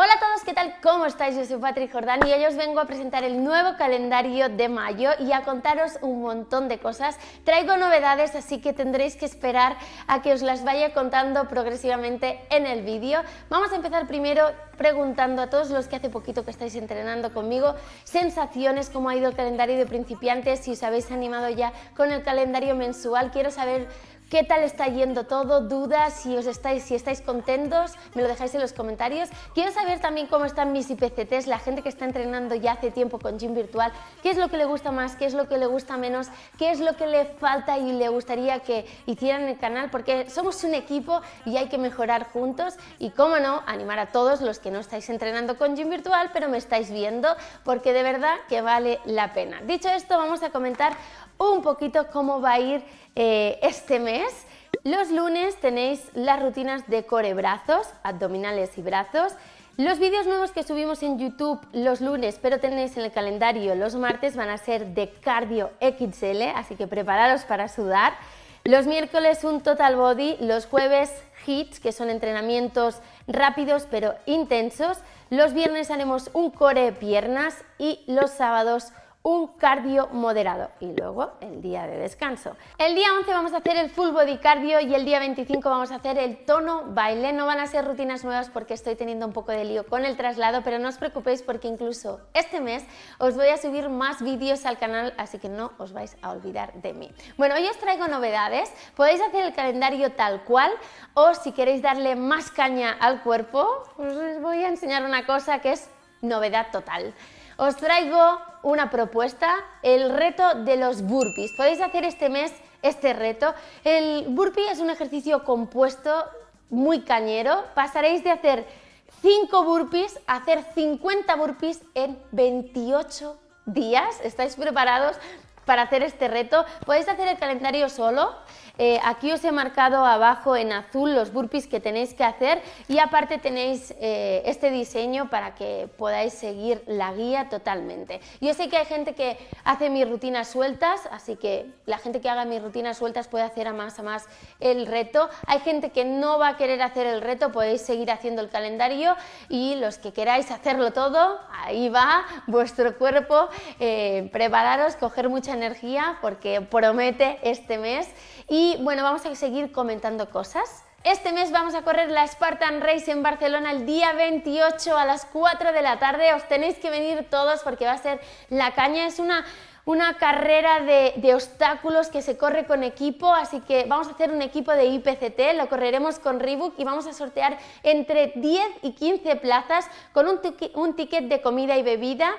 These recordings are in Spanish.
Hola a todos, ¿qué tal? ¿Cómo estáis? Yo soy Patrick Jordán y hoy os vengo a presentar el nuevo calendario de mayo y a contaros un montón de cosas. Traigo novedades, así que tendréis que esperar a que os las vaya contando progresivamente en el vídeo. Vamos a empezar primero preguntando a todos los que hace poquito que estáis entrenando conmigo sensaciones, cómo ha ido el calendario de principiantes, si os habéis animado ya con el calendario mensual. Quiero saber ¿Qué tal está yendo todo? ¿Dudas? Si os estáis, si estáis contentos, me lo dejáis en los comentarios. Quiero saber también cómo están mis IPCTs, la gente que está entrenando ya hace tiempo con gym virtual, qué es lo que le gusta más, qué es lo que le gusta menos, qué es lo que le falta y le gustaría que hicieran en el canal, porque somos un equipo y hay que mejorar juntos. Y cómo no, animar a todos los que no estáis entrenando con gym virtual, pero me estáis viendo, porque de verdad que vale la pena. Dicho esto, vamos a comentar un poquito cómo va a ir eh, este mes. Los lunes tenéis las rutinas de core-brazos, abdominales y brazos. Los vídeos nuevos que subimos en YouTube los lunes, pero tenéis en el calendario los martes, van a ser de cardio XL, así que prepararos para sudar. Los miércoles un total body, los jueves hits, que son entrenamientos rápidos pero intensos. Los viernes haremos un core piernas y los sábados un un cardio moderado y luego el día de descanso. El día 11 vamos a hacer el full body cardio y el día 25 vamos a hacer el tono baile. No van a ser rutinas nuevas porque estoy teniendo un poco de lío con el traslado, pero no os preocupéis porque incluso este mes os voy a subir más vídeos al canal, así que no os vais a olvidar de mí. Bueno, hoy os traigo novedades. Podéis hacer el calendario tal cual o si queréis darle más caña al cuerpo, pues os voy a enseñar una cosa que es novedad total os traigo una propuesta, el reto de los burpees. Podéis hacer este mes este reto. El burpee es un ejercicio compuesto muy cañero. Pasaréis de hacer 5 burpees a hacer 50 burpees en 28 días. ¿Estáis preparados para hacer este reto? Podéis hacer el calendario solo eh, aquí os he marcado abajo en azul los burpees que tenéis que hacer y aparte tenéis eh, este diseño para que podáis seguir la guía totalmente. Yo sé que hay gente que hace mis rutinas sueltas, así que la gente que haga mis rutinas sueltas puede hacer a más a más el reto. Hay gente que no va a querer hacer el reto, podéis seguir haciendo el calendario y los que queráis hacerlo todo, ahí va vuestro cuerpo, eh, prepararos, coger mucha energía porque promete este mes y y bueno, vamos a seguir comentando cosas. Este mes vamos a correr la Spartan Race en Barcelona el día 28 a las 4 de la tarde. Os tenéis que venir todos porque va a ser la caña. Es una, carrera de, obstáculos que se corre con equipo, así que vamos a hacer un equipo de IPCT, lo correremos con Reebok y vamos a sortear entre 10 y 15 plazas con un ticket de comida y bebida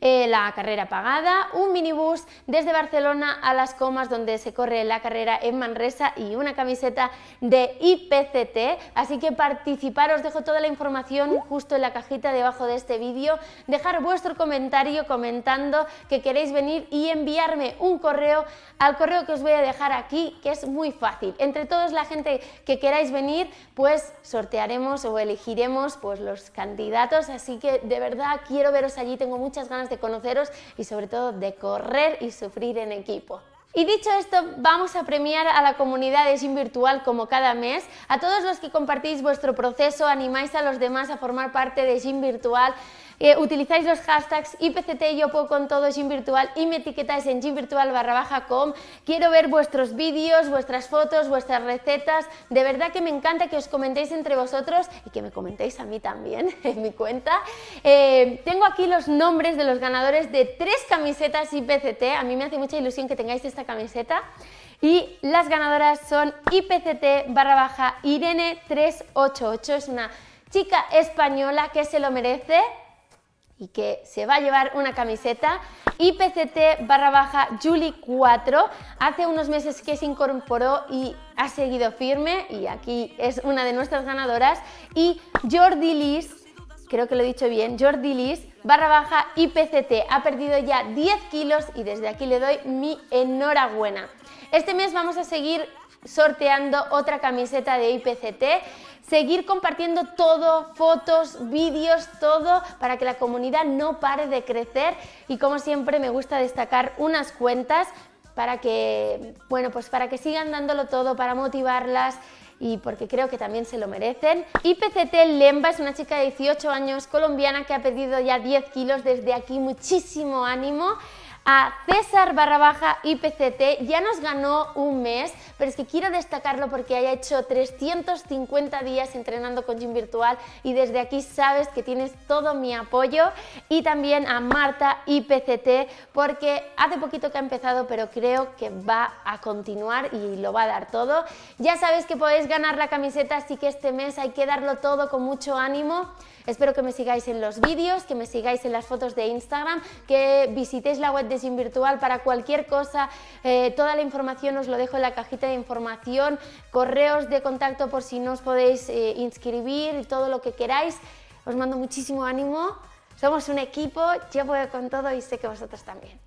eh, la carrera pagada, un minibús desde Barcelona a Las Comas donde se corre la carrera en Manresa y una camiseta de IPCT. Así que participar, os dejo toda la información justo en la cajita debajo de este vídeo. Dejar vuestro comentario comentando que queréis venir y enviarme un correo al correo que os voy a dejar aquí, que es muy fácil. Entre todos la gente que queráis venir, pues sortearemos o elegiremos pues, los candidatos. Así que de verdad quiero veros allí, tengo muchas ganas de conoceros y sobre todo de correr y sufrir en equipo. Y dicho esto, vamos a premiar a la comunidad de Gym Virtual como cada mes. A todos los que compartís vuestro proceso, animáis a los demás a formar parte de Gym Virtual, eh, utilizáis los hashtags IPCT yo puedo con todo Gym Virtual y me etiquetáis en gymvirtual barra baja Quiero ver vuestros vídeos, vuestras fotos, vuestras recetas. De verdad que me encanta que os comentéis entre vosotros y que me comentéis a mí también en mi cuenta. Eh, tengo aquí los nombres de los ganadores de tres camisetas IPCT. A mí me hace mucha ilusión que tengáis esta camiseta. Y las ganadoras son IPCT barra baja Irene 388. Es una chica española que se lo merece que se va a llevar una camiseta. IPCT barra baja Julie 4 hace unos meses que se incorporó y ha seguido firme y aquí es una de nuestras ganadoras. Y Jordi Liz, creo que lo he dicho bien, Jordi Liz barra baja IPCT ha perdido ya 10 kilos y desde aquí le doy mi enhorabuena. Este mes vamos a seguir sorteando otra camiseta de IPCT seguir compartiendo todo, fotos, vídeos, todo, para que la comunidad no pare de crecer. Y como siempre me gusta destacar unas cuentas para que, bueno, pues para que sigan dándolo todo, para motivarlas y porque creo que también se lo merecen. PCT Lemba es una chica de 18 años colombiana que ha perdido ya 10 kilos desde aquí, muchísimo ánimo a César barra baja IPCT. Ya nos ganó un mes, pero es que quiero destacarlo porque haya hecho 350 días entrenando con Gym Virtual y desde aquí sabes que tienes todo mi apoyo. Y también a Marta IPCT porque hace poquito que ha empezado, pero creo que va a continuar y lo va a dar todo. Ya sabes que podéis ganar la camiseta, así que este mes hay que darlo todo con mucho ánimo. Espero que me sigáis en los vídeos, que me sigáis en las fotos de Instagram, que visitéis la web de marketing virtual, para cualquier cosa. Eh, toda la información os lo dejo en la cajita de información, correos de contacto por si no os podéis eh, inscribir y todo lo que queráis. Os mando muchísimo ánimo. Somos un equipo, yo puedo con todo y sé que vosotros también.